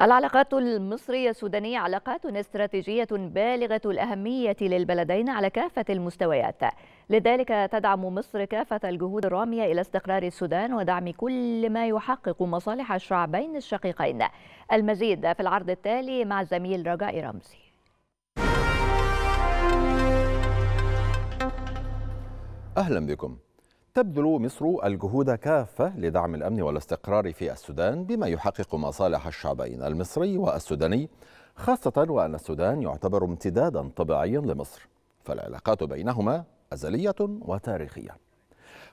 العلاقات المصرية السودانية علاقات استراتيجية بالغة الأهمية للبلدين على كافة المستويات لذلك تدعم مصر كافة الجهود الرامية إلى استقرار السودان ودعم كل ما يحقق مصالح الشعبين الشقيقين المزيد في العرض التالي مع الزميل رجاء رمزي أهلا بكم تبذل مصر الجهود كافة لدعم الأمن والاستقرار في السودان بما يحقق مصالح الشعبين المصري والسوداني خاصة وأن السودان يعتبر امتدادا طبيعيا لمصر فالعلاقات بينهما أزلية وتاريخية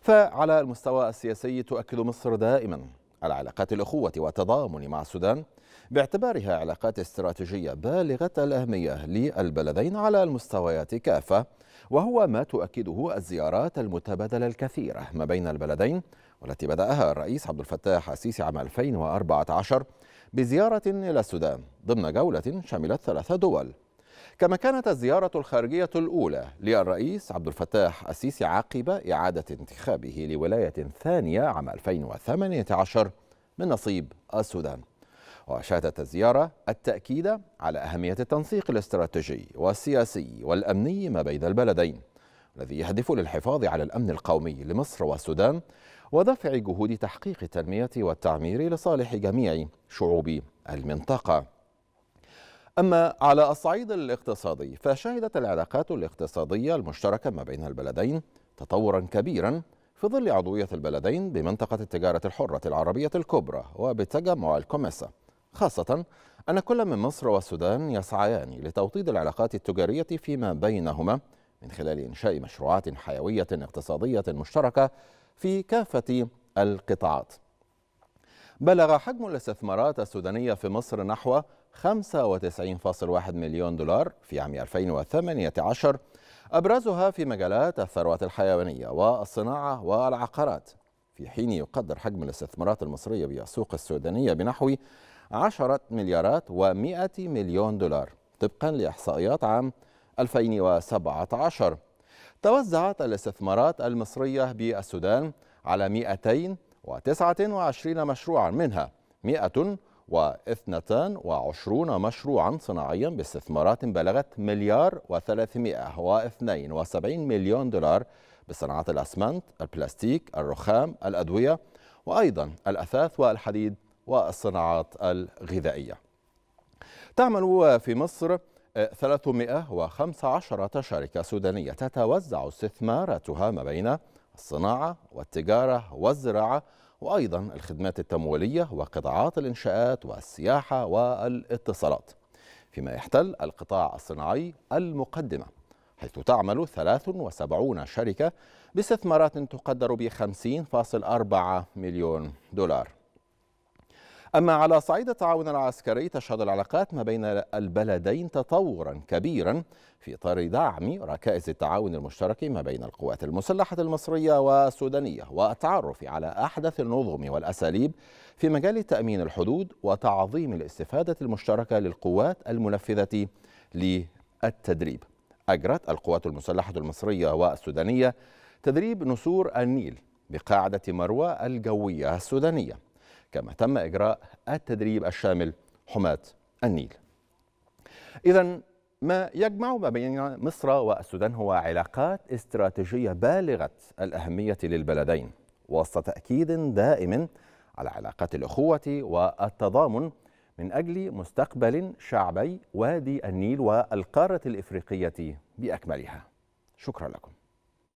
فعلى المستوى السياسي تؤكد مصر دائما على علاقات الأخوة والتضامن مع السودان باعتبارها علاقات استراتيجية بالغة الأهمية للبلدين على المستويات كافة وهو ما تؤكده الزيارات المتبادلة الكثيرة ما بين البلدين والتي بدأها الرئيس عبد الفتاح السيسي عام 2014 بزيارة إلى السودان ضمن جولة شملت ثلاث دول كما كانت الزيارة الخارجية الأولى للرئيس عبد الفتاح السيسي عقب إعادة انتخابه لولاية ثانية عام 2018 من نصيب السودان وشهدت الزيارة التأكيد على أهمية التنسيق الاستراتيجي والسياسي والأمني ما بين البلدين الذي يهدف للحفاظ على الأمن القومي لمصر والسودان ودفع جهود تحقيق التنمية والتعمير لصالح جميع شعوب المنطقة أما على الصعيد الاقتصادي فشهدت العلاقات الاقتصادية المشتركة ما بين البلدين تطورا كبيرا في ظل عضوية البلدين بمنطقة التجارة الحرة العربية الكبرى وبتجمع الكوميسا خاصة أن كل من مصر والسودان يسعيان لتوطيد العلاقات التجارية فيما بينهما من خلال إنشاء مشروعات حيوية اقتصادية مشتركة في كافة القطاعات بلغ حجم الاستثمارات السودانية في مصر نحو 95.1 مليون دولار في عام 2018 أبرزها في مجالات الثروات الحيوانية والصناعة والعقارات في حين يقدر حجم الاستثمارات المصرية بالسوق السودانية بنحو 10 مليارات و100 مليون دولار طبقا لإحصائيات عام 2017 توزعت الاستثمارات المصرية بالسودان على 229 مشروعا منها 100 و22 مشروعا صناعيا باستثمارات بلغت مليار و372 مليون دولار بصناعات الأسمنت، البلاستيك، الرخام، الأدوية وأيضا الأثاث والحديد والصناعات الغذائية تعمل في مصر 315 شركة سودانية تتوزع استثماراتها ما بين الصناعة والتجارة والزراعة وأيضا الخدمات التمويلية وقطاعات الإنشاءات والسياحة والاتصالات فيما يحتل القطاع الصناعي المقدمة حيث تعمل 73 شركة باستثمارات تقدر ب 50.4 مليون دولار أما على صعيد التعاون العسكري تشهد العلاقات ما بين البلدين تطورا كبيرا في إطار دعم ركائز التعاون المشترك ما بين القوات المسلحة المصرية والسودانية والتعرف على أحدث النظم والأساليب في مجال تأمين الحدود وتعظيم الاستفادة المشتركة للقوات المنفذة للتدريب أجرت القوات المسلحة المصرية والسودانية تدريب نسور النيل بقاعدة مروى الجوية السودانية كما تم إجراء التدريب الشامل حماة النيل إذا ما يجمع ما بين مصر والسودان هو علاقات استراتيجية بالغة الأهمية للبلدين وسط تأكيد دائم على علاقات الأخوة والتضامن من أجل مستقبل شعبي وادي النيل والقارة الإفريقية بأكملها شكرا لكم